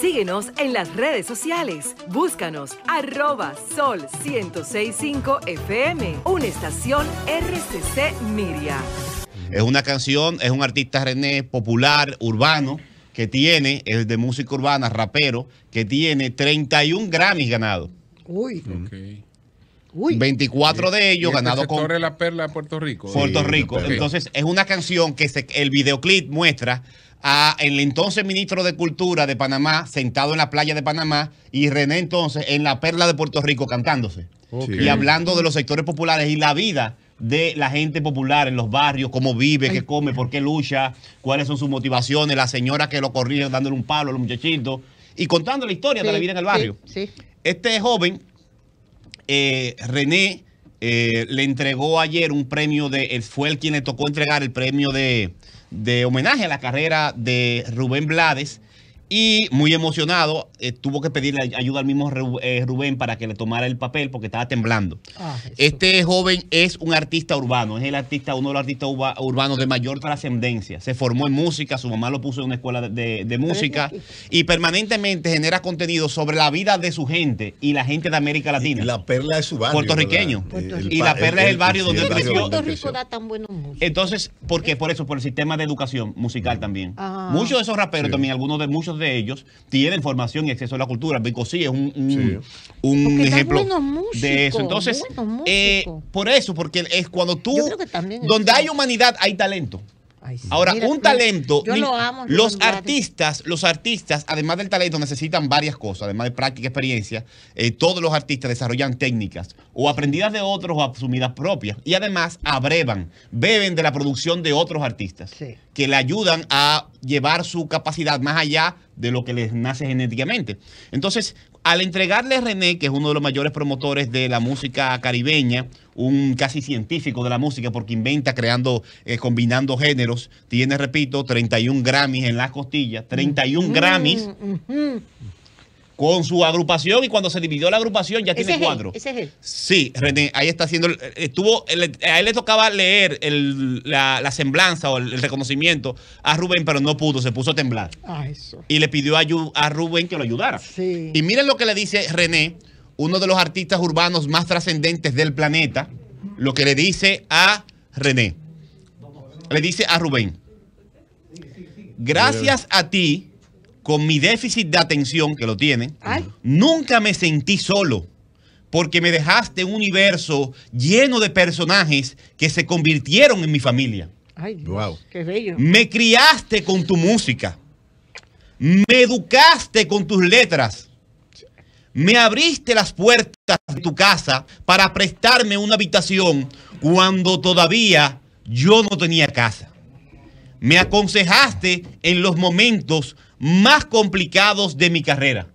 Síguenos en las redes sociales. Búscanos arroba sol 1065 FM, una estación RCC Miria. Es una canción, es un artista René popular, urbano, que tiene, es de música urbana, rapero, que tiene 31 Grammys ganados. Uy. Ok. Uy. 24 de ellos ganados con. la perla de Puerto Rico. Puerto Rico. Entonces, es una canción que el videoclip muestra a el entonces ministro de Cultura de Panamá, sentado en la playa de Panamá, y René entonces en la perla de Puerto Rico cantándose. Y hablando de los sectores populares y la vida de la gente popular en los barrios, cómo vive, qué come, por qué lucha, cuáles son sus motivaciones, la señora que lo corrige dándole un palo a los muchachitos y contando la historia de la vida en el barrio. Este joven, eh, René, eh, le entregó ayer un premio de, fue el quien le tocó entregar el premio de de homenaje a la carrera de Rubén Blades y muy emocionado, eh, tuvo que pedirle ayuda al mismo eh, Rubén para que le tomara el papel porque estaba temblando. Ah, este joven es un artista urbano, es el artista, uno de los artistas urbanos de mayor trascendencia. Se formó en música, su mamá lo puso en una escuela de, música y permanentemente genera contenido sobre la vida de su gente y la gente de América Latina. Y la perla es su barrio. Puertorriqueño. y la perla es el barrio donde creció. Puerto Rico da tan buenos músicos. Entonces, ¿por qué? por eso, por el sistema de educación musical también. Ah. Muchos de esos raperos también, algunos de muchos de ellos tienen formación y acceso a la cultura. Bicosí es un, ejemplo de eso. Entonces, eh, por eso, porque es cuando tú, donde hay humanidad, hay talento. Ahora, un talento, yo lo amo, los artistas, los artistas, además del talento, necesitan varias cosas, además de práctica, y experiencia. Eh, todos los artistas desarrollan técnicas, o aprendidas de otros o asumidas propias, y además abrevan, beben de la producción de otros artistas, que le ayudan a llevar su capacidad más allá de lo que les nace genéticamente. Entonces, al entregarle a René, que es uno de los mayores promotores de la música caribeña, un casi científico de la música porque inventa creando, eh, combinando géneros, tiene, repito, 31 Grammys en las costillas, 31 mm, Grammys. Mm, mm con su agrupación y cuando se dividió la agrupación ya tiene cuatro. Sí, René, ahí está haciendo, estuvo, a él le tocaba leer la, semblanza o el, reconocimiento a Rubén, pero no pudo, se puso a temblar. Ah, y le pidió a, a Rubén que lo ayudara. Y miren lo que le dice René, uno de los artistas urbanos más trascendentes del planeta, lo que le dice a René. Le dice a Rubén, gracias a ti con mi déficit de atención, que lo tienen, nunca me sentí solo, porque me dejaste un universo lleno de personajes que se convirtieron en mi familia. wow. qué bello. Me criaste con tu música, me educaste con tus letras, me abriste las puertas de tu casa para prestarme una habitación cuando todavía yo no tenía casa. Me aconsejaste en los momentos más complicados de mi carrera.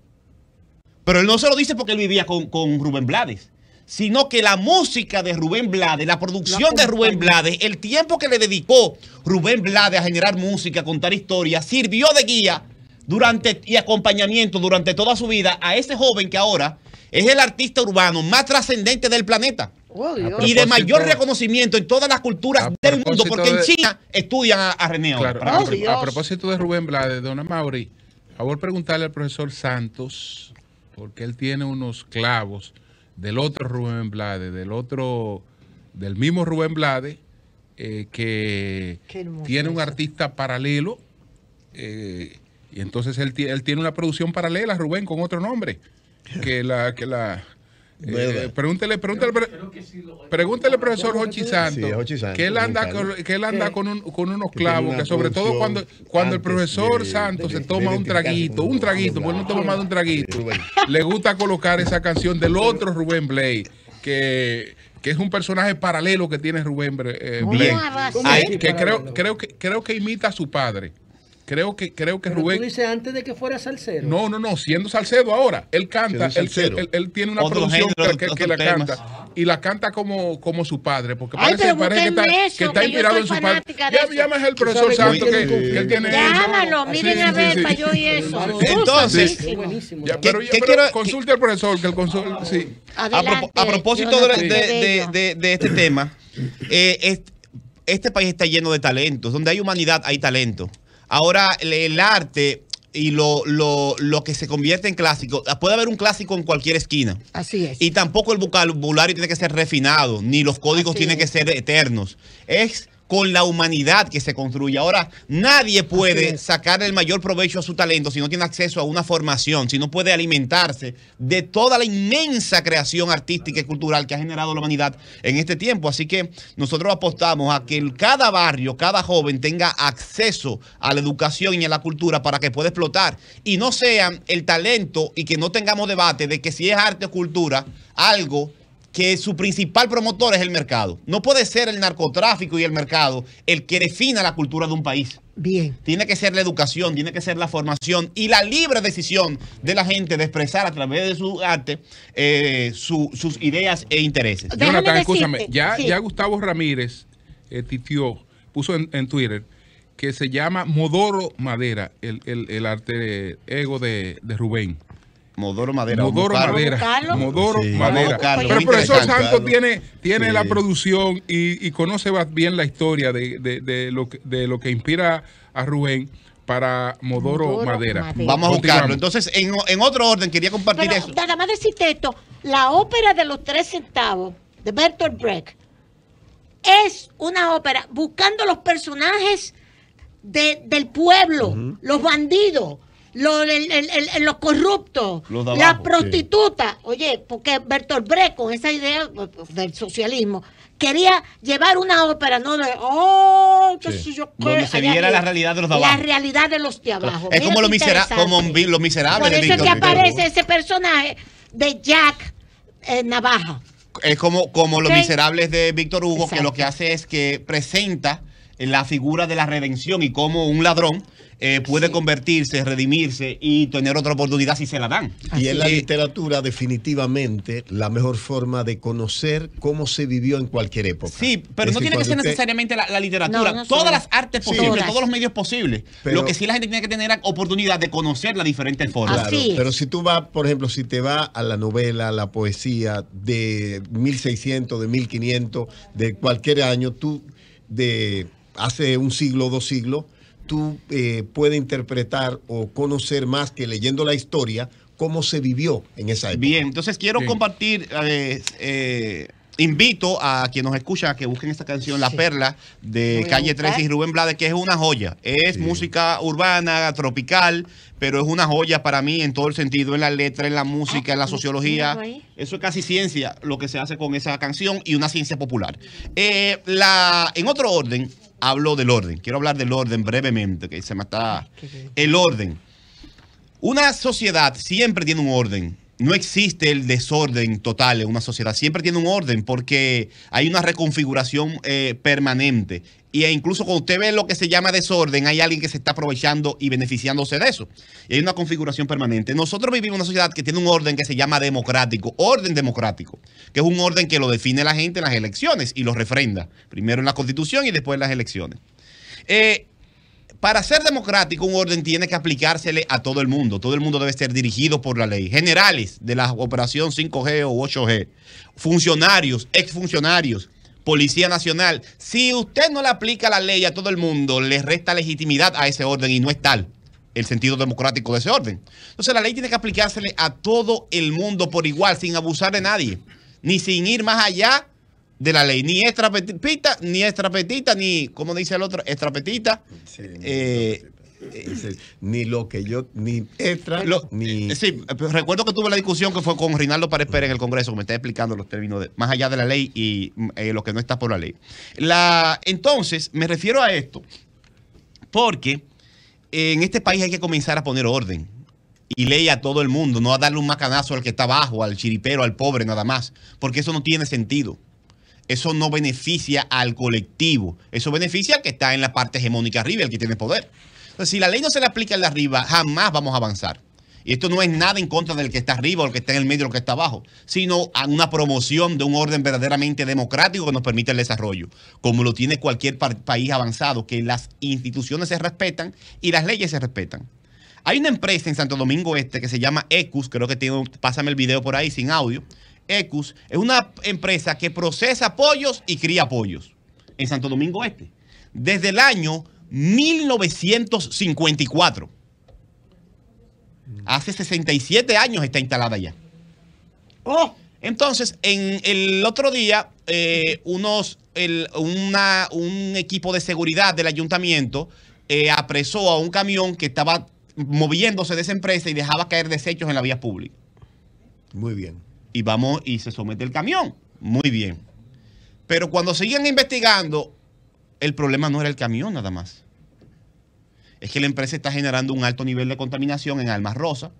Pero él no se lo dice porque él vivía con, Rubén Blades, sino que la música de Rubén Blades, la producción de Rubén Blades, el tiempo que le dedicó Rubén Blades a generar música, a contar historias, sirvió de guía durante y acompañamiento durante toda su vida a ese joven que ahora es el artista urbano más trascendente del planeta y de mayor reconocimiento en todas las culturas del mundo, porque en China estudian a, a a, propósito de Rubén Blades, dona Mauri, favor preguntarle al profesor Santos, porque él tiene unos clavos del otro Rubén Blades, del otro, del mismo Rubén Blades, eh, que tiene un artista paralelo, eh, y entonces él, él tiene una producción paralela, Rubén, con otro nombre, que la, que la eh, eh, pregúntele, pregúntele, pregúntele, profesor Hochi Santo, que él anda, con, anda con, un, con unos clavos, que sobre todo cuando, cuando el profesor Santos se toma un traguito, un pues, traguito, porque no toma más de un traguito, le gusta colocar esa canción del otro Rubén Blay, que que es un personaje paralelo que tiene Rubén eh, que creo, creo, que creo que imita a su padre creo que creo que Rubén. Tú dices antes de que fuera Salcedo. No, no, no, siendo Salcedo ahora. Él canta, él, él, tiene una producción que, la canta. Y la canta como, su padre, porque parece, que, está, que está inspirado en su padre. Ya me llamas el profesor Santo que, él tiene. Llámalo, miren sí, a ver, yo y eso. Entonces, buenísimo. pero, consulte al profesor, que a, propósito de, este tema, eh, este país está lleno de talentos. Donde hay humanidad, hay talento. Ahora, el arte y lo, lo, lo, que se convierte en clásico. Ah, puede haber un clásico en cualquier esquina. Así es. Y tampoco el vocabulario tiene que ser refinado, ni los códigos tienen que ser eternos. Es con la humanidad que se construye. Ahora, nadie puede sacar el mayor provecho a su talento si no tiene acceso a una formación, si no puede alimentarse de toda la inmensa creación artística y cultural que ha generado la humanidad en este tiempo. Así que nosotros apostamos a que cada barrio, cada joven tenga acceso a la educación y a la cultura para que pueda explotar y no sean el talento y que no tengamos debate de que si es arte o cultura, algo que su principal promotor es el mercado. No puede ser el narcotráfico y el mercado el que defina la cultura de un país. Bien. Tiene que ser la educación, tiene que ser la formación y la libre decisión de la gente de expresar a través de su arte eh, sus ideas e intereses. Jonathan, escúchame. Ya, ya Gustavo Ramírez eh, puso en, Twitter que se llama Modoro Madera, el, arte ego de Rubén. Modoro Madera. Modoro Madera. Pero el profesor Santos tiene, tiene la producción y, conoce bien la historia de, lo, de lo que inspira a Rubén para Modoro, Madera. Vamos a buscarlo. Entonces, en, otro orden, quería compartir eso. Nada más decirte esto: la ópera de los tres centavos de Bertolt Brecht es una ópera buscando los personajes del pueblo, los bandidos lo, corrupto, corruptos, la prostituta. Oye, porque Bertolt Brecht con esa idea pues, del socialismo quería llevar una ópera, no de, oh, yo qué. Donde se viera la realidad de los de La realidad de los de abajo. Es como los miserables. Como lo miserable Por eso que aparece ese personaje de Jack eh, Navajo Navaja. Es como, como los miserables de Víctor Hugo, que lo que hace es que presenta la figura de la redención y cómo un ladrón eh, puede convertirse, redimirse y tener otra oportunidad si se la dan. Y en la eh, literatura definitivamente la mejor forma de conocer cómo se vivió en cualquier época. Sí, pero no tiene que ser necesariamente la, literatura, todas las artes posibles, todos los medios posibles. Lo que sí la gente tiene que tener oportunidad de conocer las diferentes formas. pero si tú vas, por ejemplo, si te vas a la novela, a la poesía de 1600, de 1500, de cualquier año, tú de hace un siglo, dos siglos, tú eh, puedes interpretar o conocer más que leyendo la historia cómo se vivió en esa época. Bien, entonces quiero compartir eh, eh, invito a quienes nos escucha a que busquen esta canción, La Perla, de Calle 3 y Rubén Blades, que es una joya. Es música urbana, tropical, pero es una joya para mí en todo el sentido, en la letra, en la música, en la ah, sociología. Eso es casi ciencia, lo que se hace con esa canción y una ciencia popular. Eh, en otro orden, hablo del orden. Quiero hablar del orden brevemente, que se me está... El orden. Una sociedad siempre tiene un orden no existe el desorden total en una sociedad. Siempre tiene un orden porque hay una reconfiguración eh, permanente. Y eh, incluso cuando usted ve lo que se llama desorden, hay alguien que se está aprovechando y beneficiándose de eso. Y hay una configuración permanente. Nosotros vivimos en una sociedad que tiene un orden que se llama democrático, orden democrático, que es un orden que lo define la gente en las elecciones y lo refrenda. Primero en la constitución y después en las elecciones. Eh, para ser democrático, un orden tiene que aplicársele a todo el mundo. Todo el mundo debe ser dirigido por la ley. Generales de la operación 5G o 8G, funcionarios, exfuncionarios, Policía Nacional. Si usted no le aplica la ley a todo el mundo, le resta legitimidad a ese orden y no es tal el sentido democrático de ese orden. Entonces la ley tiene que aplicársele a todo el mundo por igual, sin abusar de nadie, ni sin ir más allá de la ley. Ni extrapetita, ni extrapetita, ni, como dice el otro, extrapetita. Eh, ni lo que yo, ni extra, eh, Sí, recuerdo que tuve la discusión que fue con Rinaldo Párez Pérez en el Congreso, que me está explicando los términos más allá de la ley y eh, lo que no está por la ley. La, entonces, me refiero a esto, porque en este país hay que comenzar a poner orden y ley a todo el mundo, no a darle un macanazo al que está abajo, al chiripero, al pobre, nada más, porque eso no tiene sentido eso no beneficia al colectivo. Eso beneficia al que está en la parte hegemónica arriba, el que tiene poder. Entonces, si la ley no se le aplica al la arriba, jamás vamos a avanzar. Y esto no es nada en contra del que está arriba o el que está en el medio o el que está abajo, sino a una promoción de un orden verdaderamente democrático que nos permite el desarrollo, como lo tiene cualquier país avanzado, que las instituciones se respetan y las leyes se respetan. Hay una empresa en Santo Domingo Este que se llama Ecus, creo que tiene, pásame el video por ahí sin audio, Ecus es una empresa que procesa pollos y cría pollos en Santo Domingo Este. Desde el año 1954. Mm. Hace 67 años está instalada ya. Oh, entonces, en el otro día, eh, unos, una, un equipo de seguridad del ayuntamiento eh, apresó a un camión que estaba moviéndose de esa empresa y dejaba caer desechos en la vía pública. Muy bien y vamos y se somete el camión. Muy bien. Pero cuando siguen investigando, el problema no era el camión nada más. Es que la empresa está generando un alto nivel de contaminación en Almas Rosa.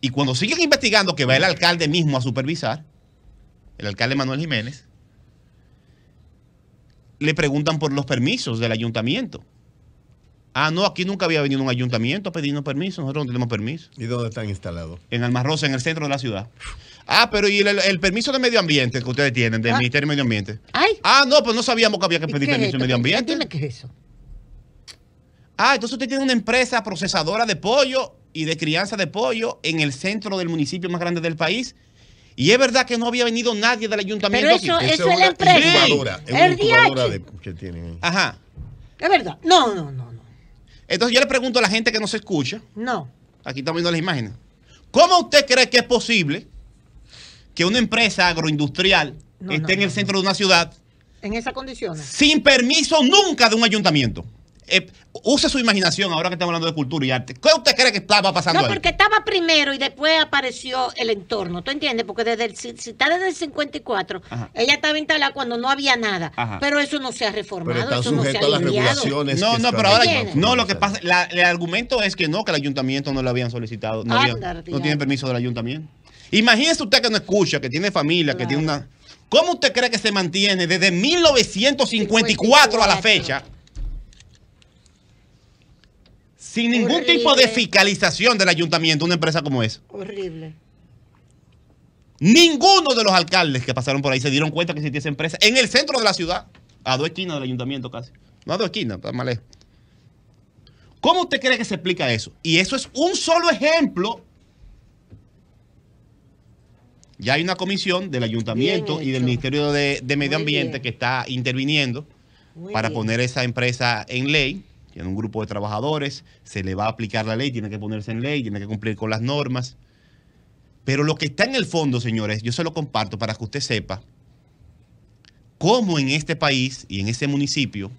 Y cuando siguen investigando, que va el alcalde mismo a supervisar, el alcalde Manuel Jiménez, le preguntan por los permisos del ayuntamiento. Ah, no, aquí nunca había venido un ayuntamiento a pedirnos permiso, nosotros no tenemos permiso. ¿Y dónde están instalados? En Almas Rosa, en el centro de la ciudad. Ah, pero ¿y el, permiso de medio ambiente que ustedes tienen del ah. Ministerio de Medio Ambiente? Ay. Ah, no, pues no sabíamos que había que pedir permiso de medio ambiente. ¿Qué, ¿Qué es eso? Ah, entonces usted tiene una empresa procesadora de pollo y de crianza de pollo en el centro del municipio más grande del país. Y es verdad que no había venido nadie del ayuntamiento. Pero eso, es la empresa. es de, que tienen. Ajá. Es verdad. No, no, no, no. Entonces yo le pregunto a la gente que no se escucha. No. Aquí estamos viendo las imágenes. ¿Cómo usted cree que es posible? que una empresa agroindustrial esté en el centro de una ciudad. En esas condiciones. Sin permiso nunca de un ayuntamiento. Eh, use su imaginación ahora que estamos hablando de cultura y arte. ¿Qué usted cree que estaba pasando? No, porque estaba primero y después apareció el entorno. ¿Tú entiendes? Porque desde el, si, está desde el 54, ella estaba instalada cuando no había nada. Pero eso no se ha reformado. está no a las regulaciones. No, pero ahora. No, lo que pasa, el argumento es que no, que el ayuntamiento no le habían solicitado. No, tiene no tienen permiso del ayuntamiento. Imagínese usted que no escucha, que tiene familia, que tiene una... ¿Cómo usted cree que se mantiene desde 1954 a la fecha? Sin ningún tipo de fiscalización del ayuntamiento, una empresa como esa. Horrible. Ninguno de los alcaldes que pasaron por ahí se dieron cuenta que existía esa empresa en el centro de la ciudad, a dos esquinas del ayuntamiento casi. No a dos esquinas, está ¿Cómo usted cree que se explica eso? Y eso es un solo ejemplo ya hay una comisión del ayuntamiento y del Ministerio de, Medio Ambiente que está interviniendo para poner esa empresa en ley. Tiene un grupo de trabajadores, se le va a aplicar la ley, tiene que ponerse en ley, tiene que cumplir con las normas. Pero lo que está en el fondo, señores, yo se lo comparto para que usted sepa cómo en este país y en ese municipio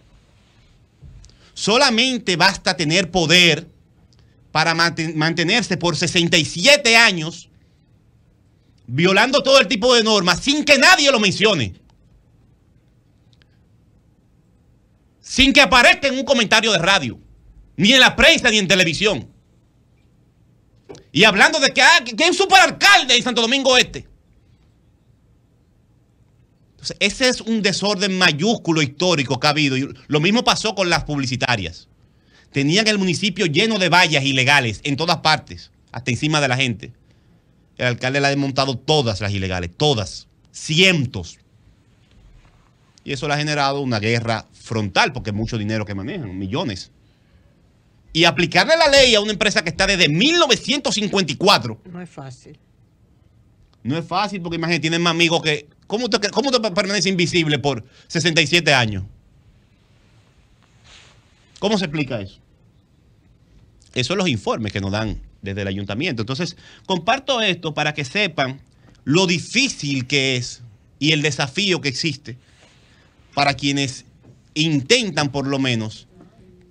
solamente basta tener poder para mantenerse por 67 años violando todo el tipo de normas sin que nadie lo mencione. Sin que aparezca en un comentario de radio, ni en la prensa, ni en televisión. Y hablando de que, hay ah, es un superalcalde en Santo Domingo Este. Entonces, ese es un desorden mayúsculo histórico que ha habido. Y lo mismo pasó con las publicitarias. Tenían el municipio lleno de vallas ilegales en todas partes, hasta encima de la gente. El alcalde le ha desmontado todas las ilegales, todas, cientos. Y eso le ha generado una guerra frontal, porque es mucho dinero que manejan, millones. Y aplicarle la ley a una empresa que está desde 1954. No es fácil. No es fácil, porque imagínate, tienen más amigos que. ¿Cómo te, cómo permanece invisible por 67 años? ¿Cómo se explica eso? Esos son los informes que nos dan desde el ayuntamiento. Entonces, comparto esto para que sepan lo difícil que es y el desafío que existe para quienes intentan por lo menos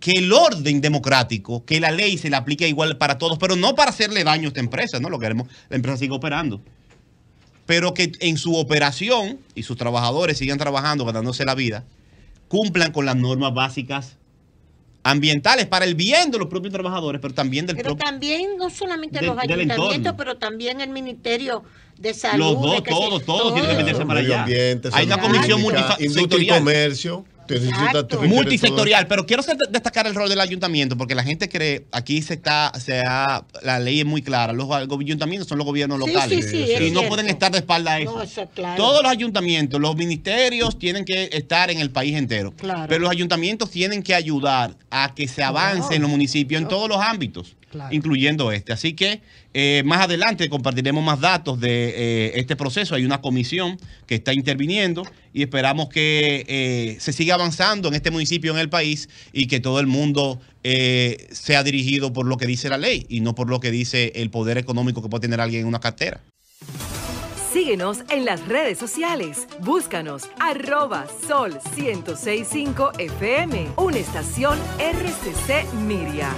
que el orden democrático, que la ley se le aplique igual para todos, pero no para hacerle daño a esta empresa, no lo queremos, la empresa siga operando. Pero que en su operación y sus trabajadores sigan trabajando, ganándose la vida, cumplan con las normas básicas ambientales para el bien de los propios trabajadores, pero también del Pero también, no solamente los ayuntamientos, pero también el Ministerio de Salud. Los dos, todos, todos, tienen que meterse para allá. Hay una comisión multifactorial. y comercio. Multisectorial, pero quiero destacar el rol del ayuntamiento, porque la gente cree, aquí se está, se ha, la ley es muy clara, los ayuntamientos son los gobiernos locales y no pueden estar de espalda a eso. Todos los ayuntamientos, los ministerios tienen que estar en el país entero, pero los ayuntamientos tienen que ayudar a que se avance en los municipios en todos los ámbitos incluyendo este. Así que eh, más adelante compartiremos más datos de eh, este proceso. Hay una comisión que está interviniendo y esperamos que eh, se siga avanzando en este municipio, en el país, y que todo el mundo sea dirigido por lo que dice la ley y no por lo que dice el poder económico que puede tener alguien en una cartera. Síguenos en las redes sociales. Búscanos arroba sol 1065 FM, una estación RCC Miria.